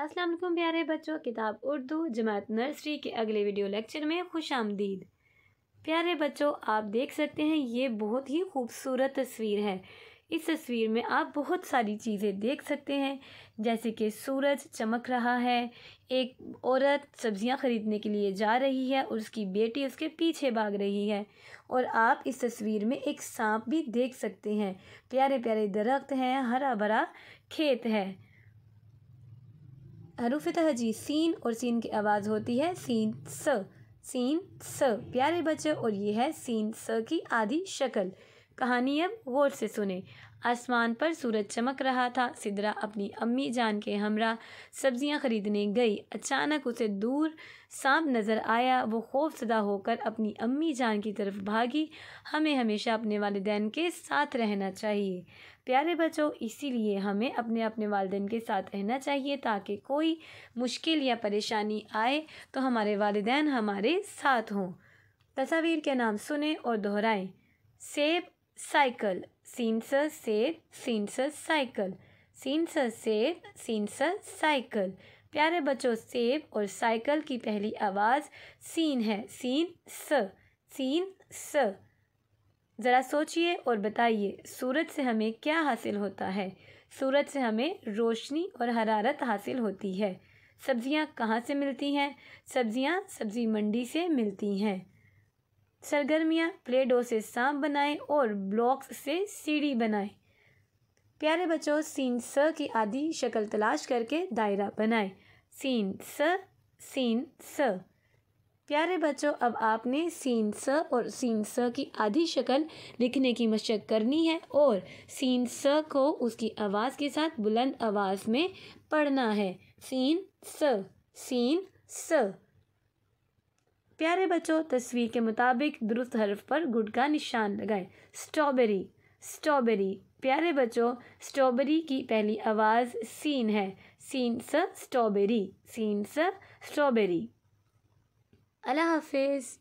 अस्सलाम वालेकुम प्यारे बच्चों किताब उर्दू जमात नर्सरी के अगले वीडियो लेक्चर में खुश आमदीद प्यारे बच्चों आप देख सकते हैं ये बहुत ही खूबसूरत तस्वीर है इस तस्वीर में आप बहुत सारी चीज़ें देख सकते हैं जैसे कि सूरज चमक रहा है एक औरत सब्जियां ख़रीदने के लिए जा रही है और उसकी बेटी उसके पीछे भाग रही है और आप इस तस्वीर में एक सांप भी देख सकते हैं प्यारे प्यारे दरख्त हैं हरा भरा खेत है हरूफ तहजी सीन और सीन की आवाज़ होती है सीन स सीन स प्यारे बच्चे और ये है सीन स की आधी शक्ल कहानी अब गौर से सुने आसमान पर सूरज चमक रहा था सिदरा अपनी अम्मी जान के हमरा सब्जियां खरीदने गई अचानक उसे दूर सांप नज़र आया वो खौफजदा होकर अपनी अम्मी जान की तरफ भागी हमें हमेशा अपने वालदेन के साथ रहना चाहिए प्यारे बच्चों इसीलिए हमें अपने अपने वालदेन के साथ रहना चाहिए ताकि कोई मुश्किल या परेशानी आए तो हमारे वालदेन हमारे साथ हों तस्वीर के नाम सुने और दोहराएं सेब साइकिल सीन्सर said, सीन्सर साइकिल सीन्सर said, सीन्सर साइकिल प्यारे बच्चों सेब और साइकिल की पहली आवाज़ सीन है सीन स सीन स ज़रा सोचिए और बताइए सूरज से हमें क्या हासिल होता है सूरज से हमें रोशनी और हरारत हासिल होती है सब्ज़ियाँ कहाँ से मिलती हैं सब्ज़ियाँ सब्ज़ी मंडी से मिलती हैं सरगर्मियाँ प्लेडो से सांप बनाएं और ब्लॉक्स से सीढ़ी बनाएं प्यारे बच्चों सीन स की आधी शक्ल तलाश करके दायरा बनाएं सीन स सीन स प्यारे बच्चों अब आपने सीन स और सीन स की आधी शक्ल लिखने की मशक करनी है और सीन स को उसकी आवाज़ के साथ बुलंद आवाज़ में पढ़ना है सीन स सीन स प्यारे बच्चों तस्वीर के मुताबिक दुरुस्त हर्फ पर गुड़ का निशान लगाएं स्ट्रॉबेरी स्ट्रॉबेरी प्यारे बच्चों स्ट्रॉबेरी की पहली आवाज़ सीन है सीन स स्ट्रॉबेरी सीन स स्ट्रॉबेरी अल्लाह हाफिज़